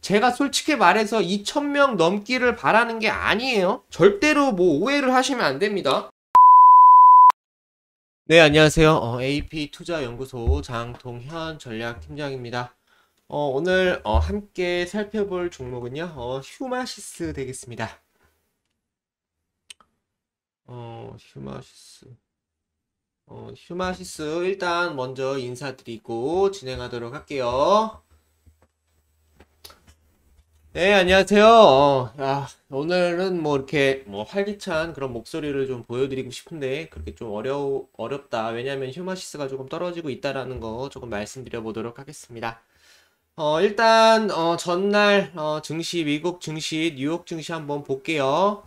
제가 솔직히 말해서 2,000명 넘기를 바라는 게 아니에요. 절대로 뭐 오해를 하시면 안 됩니다. 네, 안녕하세요. 어, AP투자연구소 장통현 전략팀장입니다. 어, 오늘 어, 함께 살펴볼 종목은요, 어, 휴마시스 되겠습니다. 어, 휴마시스. 어, 휴마시스 일단 먼저 인사드리고 진행하도록 할게요. 네, 안녕하세요. 어, 아, 오늘은 뭐 이렇게 뭐 활기찬 그런 목소리를 좀 보여드리고 싶은데 그렇게 좀 어려 어렵다. 왜냐하면 휴머시스가 조금 떨어지고 있다라는 거 조금 말씀드려 보도록 하겠습니다. 어, 일단 어, 전날 어, 증시 미국 증시 뉴욕 증시 한번 볼게요.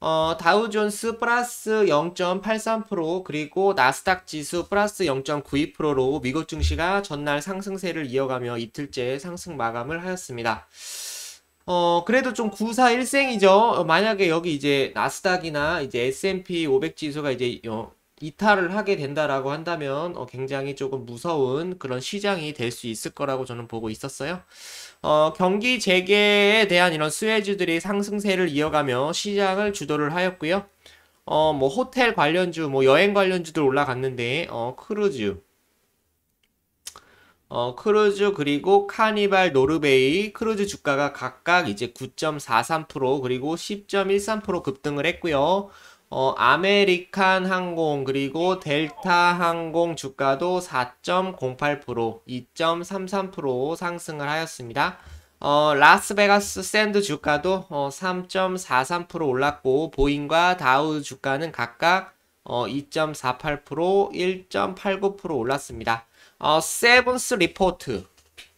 어, 다우존스 플러스 0.83% 그리고 나스닥 지수 플러스 0.92%로 미국 증시가 전날 상승세를 이어가며 이틀째 상승 마감을 하였습니다. 어, 그래도 좀 941생이죠. 어, 만약에 여기 이제 나스닥이나 이제 S&P 500 지수가 이제 어, 이탈을 하게 된다라고 한다면 어, 굉장히 조금 무서운 그런 시장이 될 수 있을 거라고 저는 보고 있었어요. 어, 경기 재개에 대한 이런 수혜주들이 상승세를 이어가며 시장을 주도를 하였고요. 어, 뭐 호텔 관련주, 뭐 여행 관련주들 올라갔는데 어, 크루즈, 어, 크루즈 그리고 카니발 노르베이 크루즈 주가가 각각 이제 9.43% 그리고 10.13% 급등을 했고요. 어, 아메리칸 항공 그리고 델타 항공 주가도 4.08% 2.33% 상승을 하였습니다. 어, 라스베가스 샌드 주가도 어, 3.43% 올랐고 보잉과 다우 주가는 각각 어, 2.48% 1.89% 올랐습니다. 어, 세븐스 리포트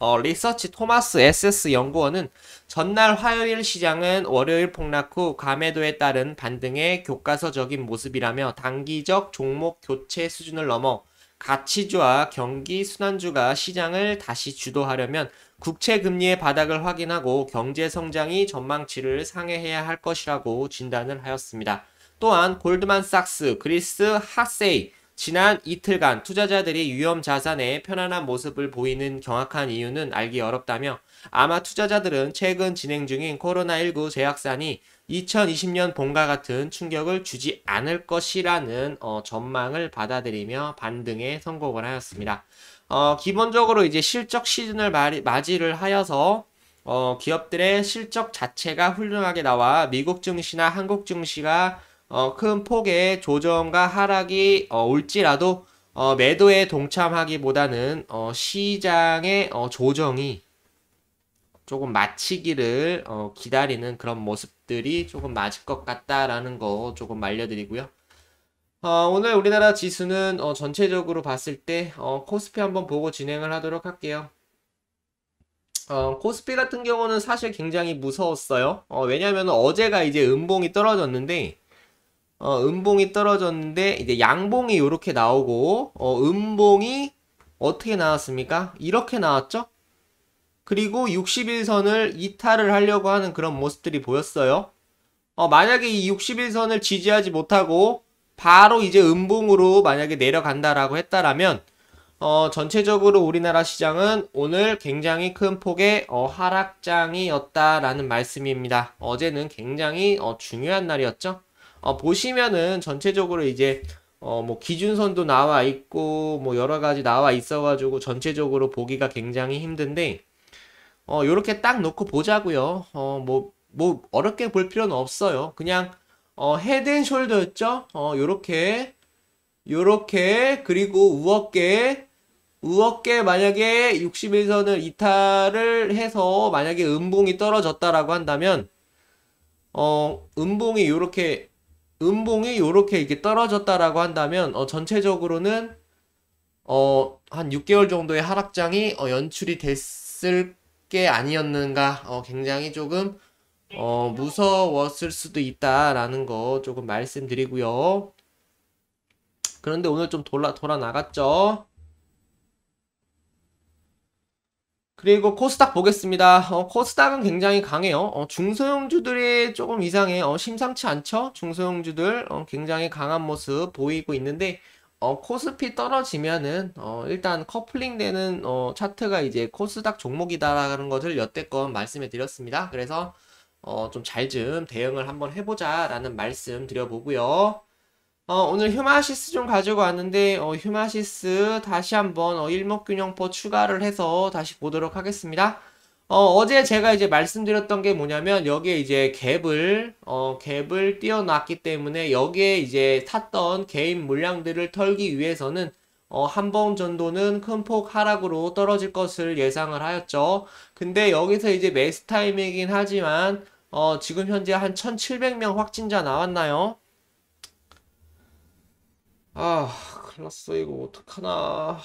어, 리서치 토마스 SS 연구원은 전날 화요일 시장은 월요일 폭락 후 감해도에 따른 반등의 교과서적인 모습이라며 단기적 종목 교체 수준을 넘어 가치주와 경기 순환주가 시장을 다시 주도하려면 국채 금리의 바닥을 확인하고 경제 성장이 전망치를 상회해야 할 것이라고 진단을 하였습니다. 또한 골드만삭스, 그리스 하세이, 지난 이틀간 투자자들이 위험 자산의 편안한 모습을 보이는 경악한 이유는 알기 어렵다며 아마 투자자들은 최근 진행 중인 코로나19 재확산이 2020년 봄과 같은 충격을 주지 않을 것이라는 어, 전망을 받아들이며 반등에 성공을 하였습니다. 어, 기본적으로 이제 실적 시즌을 말이, 맞이를 하여서 어, 기업들의 실적 자체가 훌륭하게 나와 미국 증시나 한국 증시가 어, 큰 폭의 조정과 하락이 어, 올지라도 어, 매도에 동참하기보다는 어, 시장의 어, 조정이 조금 마치기를 어, 기다리는 그런 모습들이 조금 맞을 것 같다라는 거 조금 알려드리고요. 어, 오늘 우리나라 지수는 어, 전체적으로 봤을 때 어, 코스피 한번 보고 진행을 하도록 할게요. 어, 코스피 같은 경우는 사실 굉장히 무서웠어요. 어, 왜냐면 어제가 이제 음봉이 떨어졌는데 어, 음봉이 떨어졌는데 이제 양봉이 이렇게 나오고 어, 음봉이 어떻게 나왔습니까? 이렇게 나왔죠? 그리고 61선을 이탈을 하려고 하는 그런 모습들이 보였어요. 어, 만약에 이 61선을 지지하지 못하고 바로 이제 음봉으로 만약에 내려간다라고 했다라면 어, 전체적으로 우리나라 시장은 오늘 굉장히 큰 폭의 어, 하락장이었다라는 말씀입니다. 어제는 굉장히 어, 중요한 날이었죠. 어, 보시면은 전체적으로 이제 어, 뭐 기준선도 나와 있고 뭐 여러 가지 나와 있어가지고 전체적으로 보기가 굉장히 힘든데 어, 요렇게 딱 놓고 보자고요. 어, 뭐, 뭐 어렵게 볼 필요는 없어요. 그냥 어, 헤드앤숄더였죠. 어, 요렇게 요렇게 그리고 우어깨 우어깨 만약에 61선을 이탈을 해서 만약에 음봉이 떨어졌다라고 한다면 어 음봉이 요렇게 음봉이 이렇게 이게 떨어졌다라고 한다면 어, 전체적으로는 어, 한 6개월 정도의 하락장이 어, 연출이 됐을 게 아니었는가 어, 굉장히 조금 어, 무서웠을 수도 있다라는 거 조금 말씀드리고요. 그런데 오늘 좀 돌아 돌아 나갔죠. 그리고 코스닥 보겠습니다. 어, 코스닥은 굉장히 강해요. 어, 중소형주들이 조금 이상해. 어, 심상치 않죠? 중소형주들 어, 굉장히 강한 모습 보이고 있는데 어, 코스피 떨어지면은 어, 일단 커플링되는 차트가 이제 코스닥 종목이다라는 것을 여태껏 말씀해 드렸습니다. 그래서 좀 잘좀 좀 대응을 한번 해보자라는 말씀 드려보고요. 어, 오늘 휴마시스 좀 가지고 왔는데 어, 휴마시스 다시 한번 어, 일목균형포 추가를 해서 다시 보도록 하겠습니다. 어, 제 제가 이제 말씀드렸던 게 뭐냐면 여기에 이제 갭을 어, 갭을 띄워놨기 때문에 여기에 이제 탔던 개인 물량들을 털기 위해서는 어, 한번 정도는 큰 폭 하락으로 떨어질 것을 예상을 하였죠. 근데 여기서 이제 매스 타임이긴 하지만 어, 지금 현재 한 1700명 확진자 나왔나요? 아, 큰일 났어. 이거 어떡하나.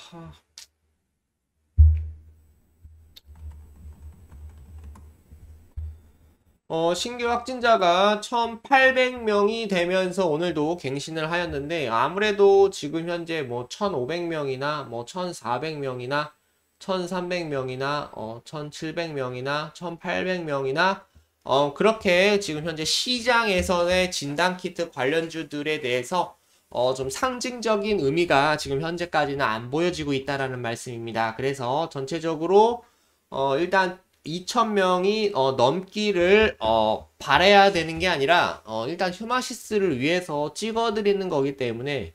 어, 신규 확진자가 1,800명이 되면서 오늘도 갱신을 하였는데 아무래도 지금 현재 뭐 1,500명이나 뭐 1,400명이나 1,300명이나 어, 1,700명이나 1,800명이나 어, 그렇게 지금 현재 시장에서의 진단키트 관련주들에 대해서 어, 좀 상징적인 의미가 지금 현재까지는 안 보여지고 있다라는 말씀입니다. 그래서 전체적으로 어, 일단 2천명이 어, 넘기를 어, 바래야 되는 게 아니라 어, 일단 휴마시스를 위해서 찍어드리는 거기 때문에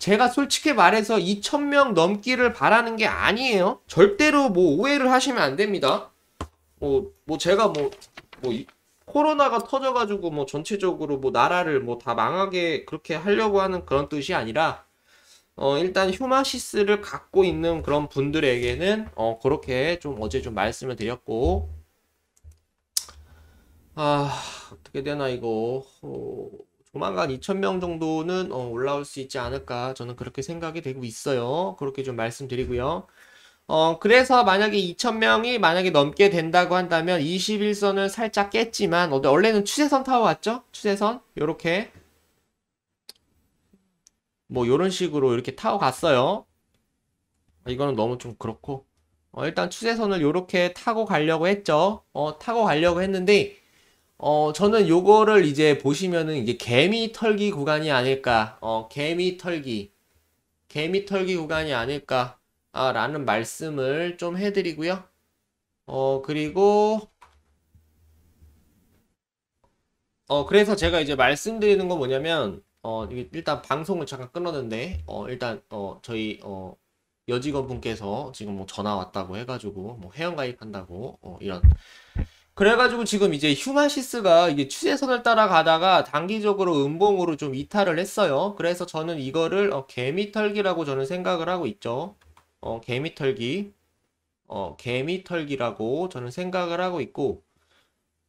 제가 솔직히 말해서 2천명 넘기를 바라는 게 아니에요. 절대로 뭐 오해를 하시면 안 됩니다. 뭐, 뭐 제가 뭐, 뭐, 이, 코로나가 터져가지고 뭐 전체적으로 뭐 나라를 뭐 다 망하게 그렇게 하려고 하는 그런 뜻이 아니라 어 일단 휴마시스를 갖고 있는 그런 분들에게는 어 그렇게 좀 어제 좀 말씀을 드렸고 아 어떻게 되나 이거 어, 조만간 2,000명 정도는 어, 올라올 수 있지 않을까 저는 그렇게 생각이 되고 있어요. 그렇게 좀 말씀드리고요. 어, 그래서 만약에 2,000명이 만약에 넘게 된다고 한다면 21선을 살짝 깼지만, 원래는 추세선 타워왔죠? 추세선? 요렇게. 뭐, 요런 식으로 이렇게 타워갔어요. 아, 이거는 너무 좀 그렇고. 어, 일단 추세선을 요렇게 타고 가려고 했죠. 어, 타고 가려고 했는데, 어, 저는 요거를 이제 보시면은 이게 개미 털기 구간이 아닐까. 어, 개미 털기. 개미 털기 구간이 아닐까. 아, 라는 말씀을 좀 해드리고요. 어, 그리고 어, 그래서 제가 이제 말씀드리는 건 뭐냐면 어, 일단 방송을 잠깐 끊었는데 어, 일단 어, 저희 어, 여직원분께서 지금 뭐 전화 왔다고 해가지고 뭐 회원 가입한다고 어, 이런 그래가지고 지금 이제 휴마시스가 이게 추세선을 따라가다가 단기적으로 음봉으로 좀 이탈을 했어요. 그래서 저는 이거를 어, 개미털기라고 저는 생각을 하고 있죠. 어, 개미털기 어, 개미털기라고 저는 생각을 하고 있고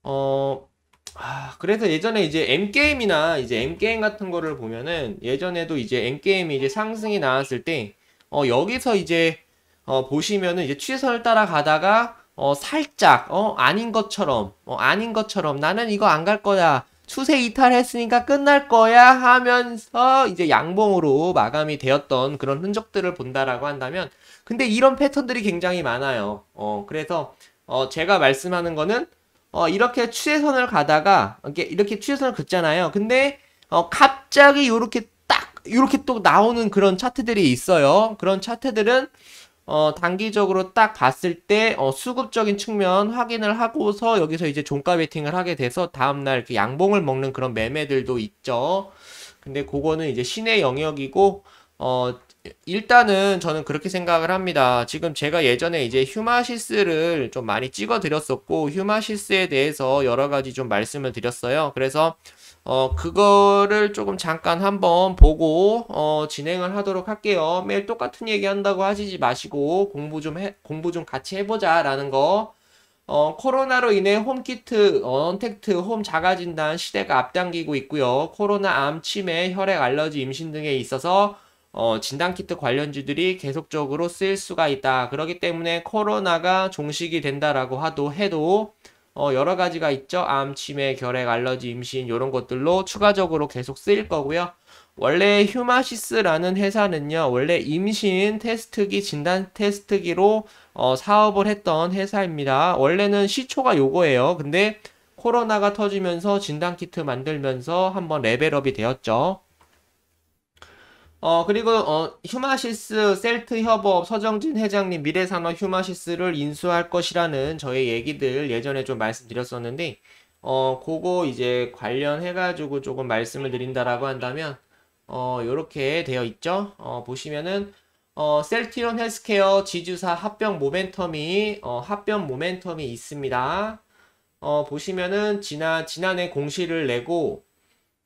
어, 아, 그래서 예전에 이제 M게임이나 이제 M게임 같은 거를 보면은 예전에도 이제 M게임이 이제 상승이 나왔을 때 어, 여기서 이제 어, 보시면은 이제 취선을 따라가다가 어, 살짝 어, 아닌 것처럼 어, 아닌 것처럼 나는 이거 안 갈 거야 추세 이탈했으니까 끝날 거야 하면서 이제 양봉으로 마감이 되었던 그런 흔적들을 본다라고 한다면 근데 이런 패턴들이 굉장히 많아요. 어, 그래서 어, 제가 말씀하는 거는 어, 이렇게 추세선을 가다가 이렇게 이렇게 추세선을 긋잖아요. 근데 어, 갑자기 이렇게 딱 이렇게 또 나오는 그런 차트들이 있어요. 그런 차트들은 어, 단기적으로 딱 봤을 때 어, 수급적인 측면 확인을 하고서 여기서 이제 종가 베팅을 하게 돼서 다음날 이 양봉을 먹는 그런 매매들도 있죠. 근데 그거는 이제 신의 영역이고 어, 일단은 저는 그렇게 생각을 합니다. 지금 제가 예전에 이제 휴마시스를 좀 많이 찍어 드렸었고 휴마시스에 대해서 여러 가지 좀 말씀을 드렸어요. 그래서 어 그거를 조금 잠깐 한번 보고 어 진행을 하도록 할게요. 매일 똑같은 얘기 한다고 하시지 마시고 공부 좀 해, 공부 좀 같이 해 보자라는 거 어, 코로나로 인해 홈키트, 어, 언택트, 홈 자가진단 시대가 앞당기고 있고요. 코로나 암, 치매, 혈액 알러지, 임신 등에 있어서 어, 진단키트 관련주들이 계속적으로 쓰일 수가 있다. 그렇기 때문에 코로나가 종식이 된다라고 하도 해도 어, 여러 가지가 있죠. 암, 치매, 결핵, 알러지, 임신 이런 것들로 추가적으로 계속 쓰일 거고요. 원래 휴마시스라는 회사는요, 원래 임신 테스트기, 진단 테스트기로 어, 사업을 했던 회사입니다. 원래는 시초가 요거예요. 근데 코로나가 터지면서 진단키트 만들면서 한번 레벨업이 되었죠. 어 그리고 어 휴마시스 셀트 협업 서정진 회장님 미래산업 휴마시스를 인수할 것이라는 저의 얘기들 예전에 좀 말씀드렸었는데 어 그거 이제 관련해 가지고 조금 말씀을 드린다라고 한다면 어 요렇게 되어 있죠 어 보시면은 어, 셀티론 헬스케어 지주사 합병 모멘텀이 어, 합병 모멘텀이 있습니다. 어, 보시면은 지난 지난해 공시를 내고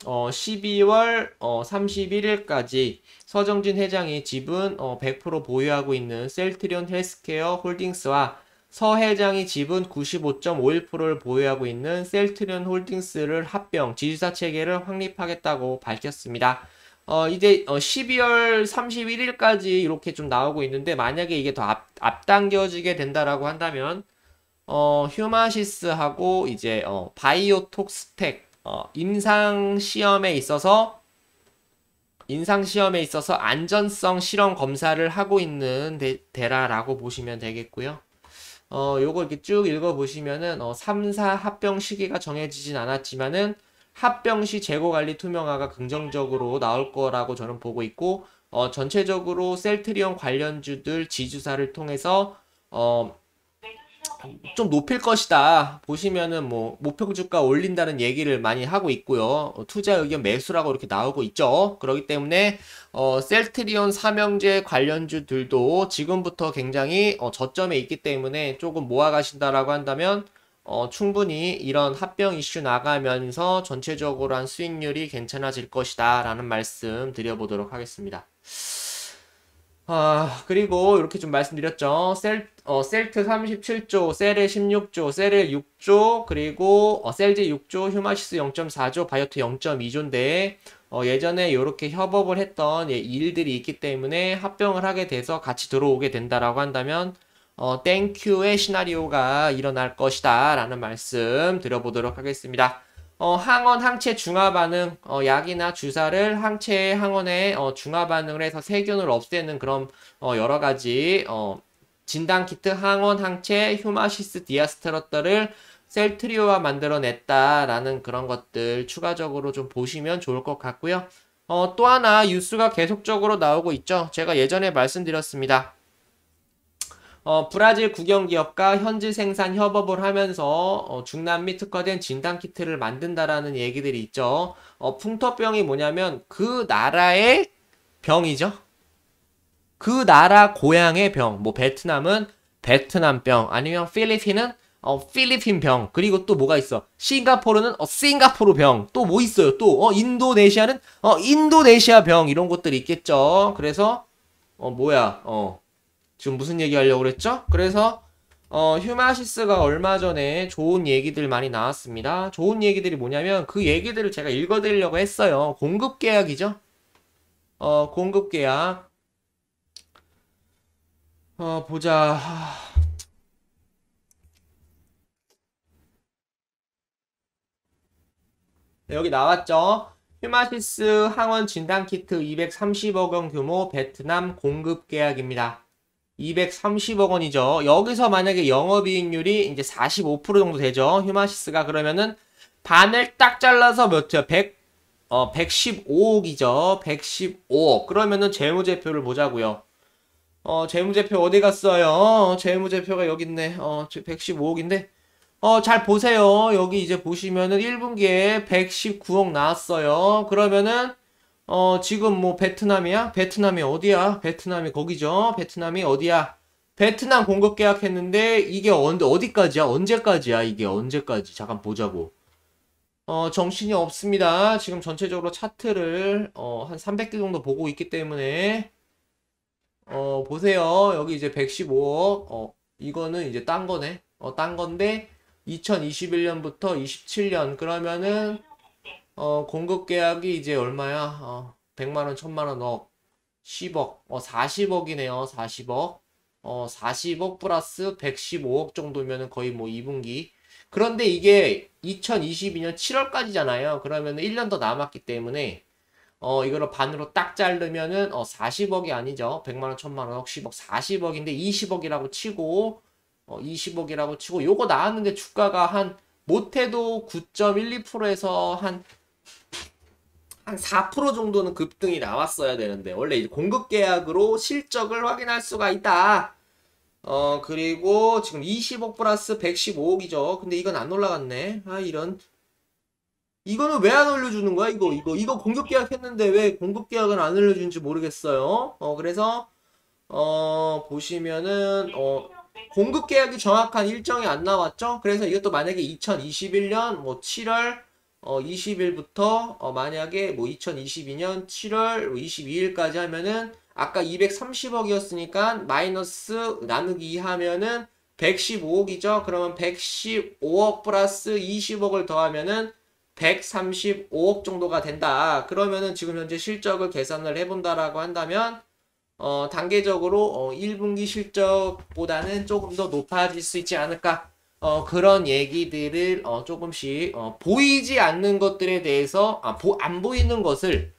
어, 12월 어, 31일까지 서정진 회장이 지분 어, 100% 보유하고 있는 셀트리온 헬스케어 홀딩스와 서 회장이 지분 95.51%를 보유하고 있는 셀트리온 홀딩스를 합병 지주사 체계를 확립하겠다고 밝혔습니다. 어, 이제 12월 어, 31일까지 이렇게 좀 나오고 있는데 만약에 이게 더 앞, 앞당겨지게 된다라고 한다면 어, 휴마시스하고 이제 어, 바이오톡 스펙 어, 임상 시험에 있어서 임상 시험에 있어서 안전성 실험 검사를 하고 있는 데 라라고 보시면 되겠고요. 어, 요거 이렇게 쭉 읽어 보시면은 어, 3, 4 합병 시기가 정해지진 않았지만은 합병 시 재고 관리 투명화가 긍정적으로 나올 거라고 저는 보고 있고 어, 전체적으로 셀트리온 관련주들 지주사를 통해서 어, 좀 높일 것이다. 보시면은 뭐 목표 주가 올린다는 얘기를 많이 하고 있고요. 어, 투자 의견 매수라고 이렇게 나오고 있죠. 그렇기 때문에 어 셀트리온 삼형제 관련주들도 지금부터 굉장히 어 저점에 있기 때문에 조금 모아 가신다라고 한다면 어 충분히 이런 합병 이슈 나가면서 전체적으로 한 수익률이 괜찮아질 것이다라는 말씀 드려보도록 하겠습니다. 아, 그리고 이렇게 좀 말씀드렸죠. 셀 어, 셀트 37조, 셀의 16조, 셀의 6조, 그리고 어, 셀즈 6조, 휴마시스 0.4조, 바이오트 0.2조인데 어, 예전에 이렇게 협업을 했던 예, 일들이 있기 때문에 합병을 하게 돼서 같이 들어오게 된다라고 한다면 어, 땡큐의 시나리오가 일어날 것이다 라는 말씀 드려보도록 하겠습니다. 어, 항원 항체 중화 반응, 어, 약이나 주사를 항체 항원에 어, 중화 반응을 해서 세균을 없애는 그런 어, 여러 가지 어, 진단키트, 항원, 항체, 휴마시스, 디아스트로터를 셀트리오와 만들어냈다라는 그런 것들 추가적으로 좀 보시면 좋을 것 같고요. 어, 또 하나 뉴스가 계속적으로 나오고 있죠. 제가 예전에 말씀드렸습니다. 어, 브라질 국영기업과 현지 생산 협업을 하면서 어, 중남미 특화된 진단키트를 만든다라는 얘기들이 있죠. 어, 풍토병이 뭐냐면 그 나라의 병이죠. 그 나라 고향의 병, 뭐 베트남은 베트남병, 아니면 필리핀은 어, 필리핀 병, 그리고 또 뭐가 있어? 싱가포르는 어, 싱가포르 병, 또 뭐 있어요? 또 어, 인도네시아는 어, 인도네시아 병 이런 것들이 있겠죠. 그래서 어, 뭐야? 어. 지금 무슨 얘기 하려고 그랬죠? 그래서 어, 휴마시스가 얼마 전에 좋은 얘기들 많이 나왔습니다. 좋은 얘기들이 뭐냐면 그 얘기들을 제가 읽어드리려고 했어요. 공급 계약이죠. 어, 공급 계약. 어, 보자. 네, 여기 나왔죠. 휴마시스 항원 진단키트 230억 원 규모 베트남 공급 계약입니다. 230억 원이죠. 여기서 만약에 영업이익률이 이제 45% 정도 되죠. 휴마시스가 그러면은 반을 딱 잘라서 몇이요? 100, 어, 115억이죠. 115억. 그러면은 재무제표를 보자고요. 어, 재무제표 어디 갔어요? 어, 재무제표가 여기 있네. 어, 115억인데. 어, 잘 보세요. 여기 이제 보시면은 1분기에 119억 나왔어요. 그러면은, 어, 지금 뭐 베트남이야? 베트남이 어디야? 베트남이 거기죠? 베트남이 어디야? 베트남 공급 계약 했는데 이게 언, 어디까지야? 언제까지야? 이게 언제까지? 잠깐 보자고. 어, 정신이 없습니다. 지금 전체적으로 차트를, 어, 한 300개 정도 보고 있기 때문에. 어, 보세요. 여기 이제 115억. 어, 이거는 이제 딴 거네. 어, 딴 건데, 2021년부터 27년. 그러면은, 어, 공급 계약이 이제 얼마야? 어, 100만원, 1000만원, 억. 10억. 어, 40억이네요. 40억. 어, 40억 플러스 115억 정도면은 거의 뭐 2분기. 그런데 이게 2022년 7월까지잖아요. 그러면 1년 더 남았기 때문에 어, 이거를 반으로 딱 자르면은 어, 40억이 아니죠. 100만원, 1000만원, 10억, 40억인데 20억이라고 치고 어, 20억이라고 치고 요거 나왔는데 주가가 한 못해도 9.12%에서 한 한 4% 정도는 급등이 나왔어야 되는데 원래 이제 공급 계약으로 실적을 확인할 수가 있다. 어 그리고 지금 20억 플러스 115억이죠. 근데 이건 안 올라갔네. 아 이런 이거는 왜 안 올려주는 거야? 이거 이거 이거 공급 계약했는데 왜 공급 계약은 안 올려주는지 모르겠어요. 어 그래서 어 보시면은 어 공급 계약이 정확한 일정이 안 나왔죠? 그래서 이것도 만약에 2021년 뭐 7월 어 20일부터 어 만약에 뭐 2022년 7월 22일까지 하면은 아까 230억이었으니까 마이너스 나누기 하면은 115억이죠. 그러면 115억 플러스 20억을 더하면은 135억 정도가 된다. 그러면은 지금 현재 실적을 계산을 해본다라고 한다면 어, 단계적으로 어, 1분기 실적보다는 조금 더 높아질 수 있지 않을까. 어, 그런 얘기들을 어, 조금씩 어, 보이지 않는 것들에 대해서 아, 보, 안 보이는 것을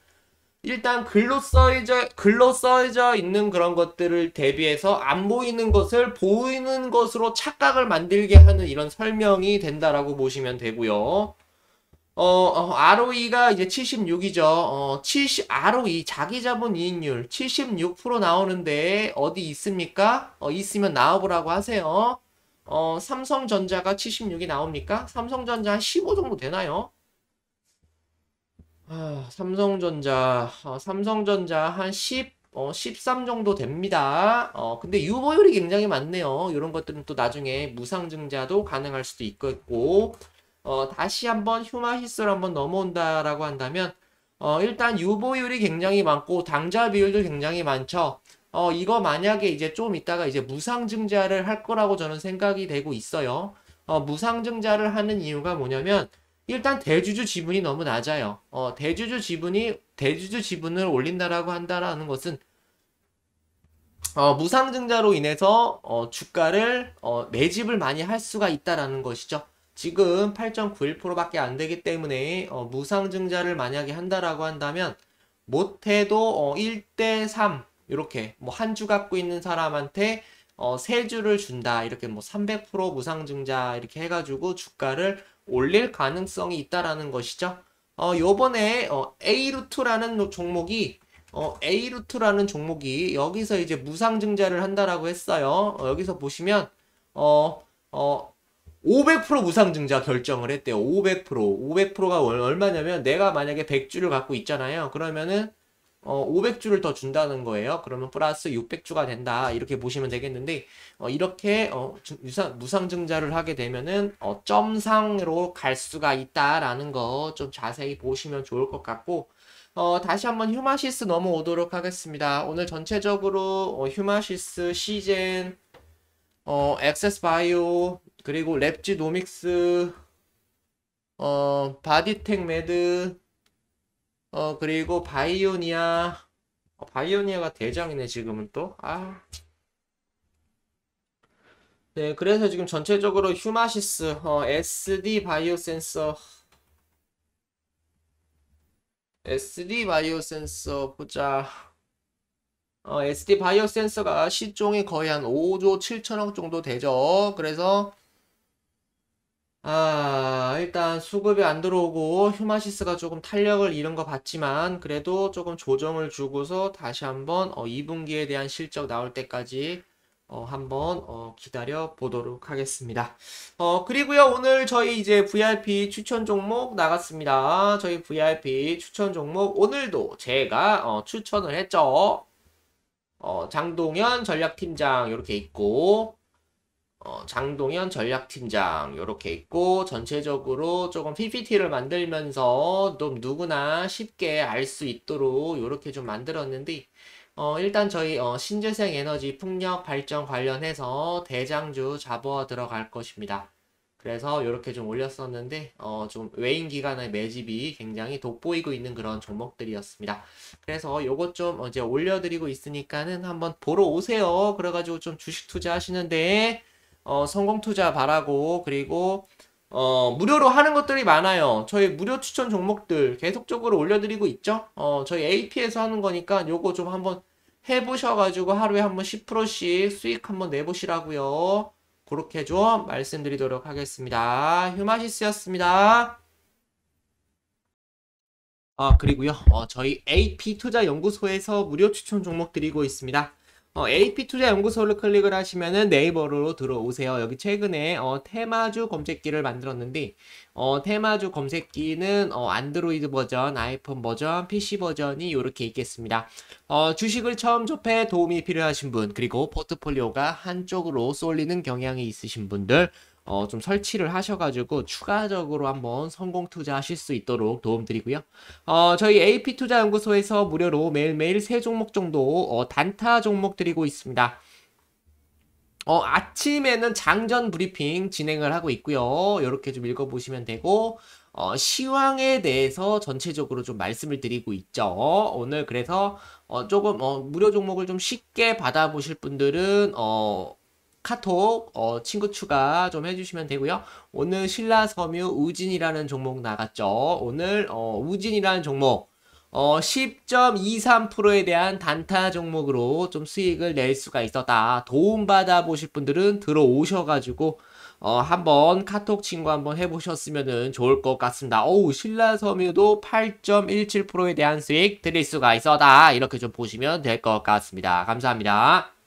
일단 글로 써져 글로 써져 있는 그런 것들을 대비해서 안 보이는 것을 보이는 것으로 착각을 만들게 하는 이런 설명이 된다라고 보시면 되고요. 어, 어, ROE가 이제 76이죠. 어, 70, ROE, 자기자본 이익률 76% 나오는데 어디 있습니까? 어, 있으면 나와보라고 하세요. 어, 삼성전자가 76이 나옵니까? 삼성전자 한 15 정도 되나요? 아, 삼성전자, 어, 삼성전자 한 10, 어, 13 정도 됩니다. 어, 근데 유보율이 굉장히 많네요. 이런 것들은 또 나중에 무상증자도 가능할 수도 있겠고, 어, 다시 한번 휴마시스를 한번 넘어온다라고 한다면 어, 일단 유보율이 굉장히 많고 당좌 비율도 굉장히 많죠. 어, 이거 만약에 이제 좀 이따가 이제 무상증자를 할 거라고 저는 생각이 되고 있어요. 어, 무상증자를 하는 이유가 뭐냐면 일단 대주주 지분이 너무 낮아요. 어, 대주주 지분이 대주주 지분을 올린다라고 한다라는 것은 어, 무상증자로 인해서 어, 주가를 어, 매집을 많이 할 수가 있다라는 것이죠. 지금 8.91%밖에 안 되기 때문에 어, 무상증자를 만약에 한다라고 한다면 못해도 어, 1대3 이렇게 뭐 한 주 갖고 있는 사람한테 어, 세 주를 준다 이렇게 뭐 300% 무상증자 이렇게 해가지고 주가를 올릴 가능성이 있다라는 것이죠. 어, 요번에 어, A루트라는 종목이 어, A루트라는 종목이 여기서 이제 무상증자를 한다라고 했어요. 어, 여기서 보시면 어, 어, 500% 무상증자 결정을 했대요. 500%. 500%가 얼마냐면 내가 만약에 100주를 갖고 있잖아요. 그러면은 어, 500주를 더 준다는 거예요. 그러면 플러스 600주가 된다. 이렇게 보시면 되겠는데, 어, 이렇게, 어, 유상, 무상증자를 하게 되면은, 어, 점상으로 갈 수가 있다라는 거 좀 자세히 보시면 좋을 것 같고, 어, 다시 한번 휴마시스 넘어오도록 하겠습니다. 오늘 전체적으로, 어, 휴마시스, 시젠, 어, 액세스바이오, 그리고 랩지 노믹스 어 바디텍 매드 어 그리고 바이오니아 어, 바이오니아가 대장이네 지금은 또 아 네, 그래서 지금 전체적으로 휴마시스, 어, SD 바이오 센서, SD 바이오 센서 보자. 어, SD 바이오 센서가 시총이 거의 한 5조 7천억 정도 되죠. 그래서 아, 일단 수급이 안 들어오고 휴마시스가 조금 탄력을 잃은 거 봤지만 그래도 조금 조정을 주고서 다시 한번 어, 2분기에 대한 실적 나올 때까지 어, 한번 어, 기다려 보도록 하겠습니다. 어, 그리고요 오늘 저희 이제 VIP 추천 종목 나갔습니다. 저희 VIP 추천 종목 오늘도 제가 어, 추천을 했죠. 어, 장동현 전략팀장 이렇게 있고 어, 장동현 전략팀장 이렇게 있고 전체적으로 조금 PPT를 만들면서 좀 누구나 쉽게 알 수 있도록 이렇게 좀 만들었는데 어, 일단 저희 어, 신재생 에너지 풍력 발전 관련해서 대장주 잡아 들어갈 것입니다. 그래서 이렇게 좀 올렸었는데 어, 좀 외인 기관의 매집이 굉장히 돋보이고 있는 그런 종목들이었습니다. 그래서 요것 좀 이제 올려드리고 있으니까는 한번 보러 오세요. 그래가지고 좀 주식 투자하시는데 어, 성공 투자 바라고 그리고 어, 무료로 하는 것들이 많아요. 저희 무료 추천 종목들 계속적으로 올려드리고 있죠. 어, 저희 AP에서 하는 거니까 요거 좀 한번 해보셔가지고 하루에 한번 10%씩 수익 한번 내보시라고요. 그렇게 좀 말씀드리도록 하겠습니다. 휴마시스였습니다. 아, 그리고요. 어, 저희 AP투자연구소에서 무료 추천 종목 드리고 있습니다. 어, AP투자연구소를 클릭을 하시면은 네이버로 들어오세요. 여기 최근에 어, 테마주 검색기를 만들었는데 어, 테마주 검색기는 어, 안드로이드 버전, 아이폰 버전, PC 버전이 이렇게 있겠습니다. 어, 주식을 처음 접해 도움이 필요하신 분 그리고 포트폴리오가 한쪽으로 쏠리는 경향이 있으신 분들 어, 좀 설치를 하셔가지고 추가적으로 한번 성공 투자하실 수 있도록 도움드리고요. 어, 저희 AP투자연구소에서 무료로 매일매일 세 종목 정도 어, 단타 종목 드리고 있습니다. 어, 아침에는 장전 브리핑 진행을 하고 있고요. 이렇게 좀 읽어보시면 되고 어, 시황에 대해서 전체적으로 좀 말씀을 드리고 있죠. 오늘 그래서 어, 조금 어, 무료 종목을 좀 쉽게 받아보실 분들은 어, 카톡 어, 친구 추가 좀 해주시면 되고요. 오늘 신라섬유 우진이라는 종목 나갔죠. 오늘 어, 우진이라는 종목 어, 10.23%에 대한 단타 종목으로 좀 수익을 낼 수가 있었다. 도움받아 보실 분들은 들어오셔가지고 어, 한번 카톡 친구 한번 해보셨으면 좋을 것 같습니다. 어우, 신라섬유도 8.17%에 대한 수익 드릴 수가 있었다 이렇게 좀 보시면 될 것 같습니다. 감사합니다.